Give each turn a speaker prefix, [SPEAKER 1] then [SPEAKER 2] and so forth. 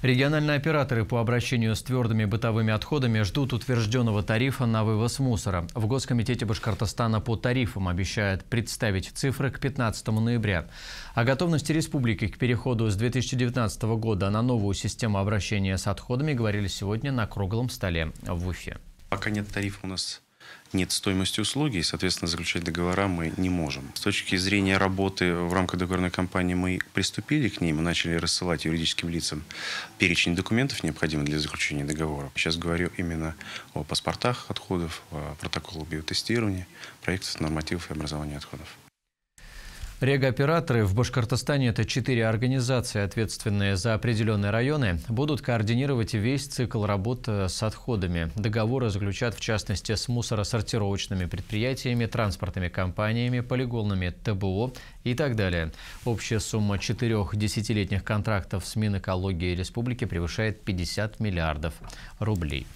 [SPEAKER 1] Региональные операторы по обращению с твердыми бытовыми отходами ждут утвержденного тарифа на вывоз мусора. В Госкомитете Башкортостана по тарифам обещают представить цифры к 15 ноября. О готовности республики к переходу с 2019 года на новую систему обращения с отходами говорили сегодня на круглом столе в Уфе.
[SPEAKER 2] Пока нет тарифа у нас нет стоимости услуги, и, соответственно, заключать договора мы не можем. С точки зрения работы в рамках договорной кампании мы приступили к ней, мы начали рассылать юридическим лицам перечень документов, необходимых для заключения договора. Сейчас говорю именно о паспортах отходов, о протоколах биотестирования, проектах нормативов и образования отходов.
[SPEAKER 1] Регооператоры в Башкортостане – это четыре организации, ответственные за определенные районы, будут координировать весь цикл работы э, с отходами. Договоры заключат в частности с мусоросортировочными предприятиями, транспортными компаниями, полигонами ТБО и так далее. Общая сумма четырех десятилетних контрактов с Минэкологией Республики превышает 50 миллиардов рублей.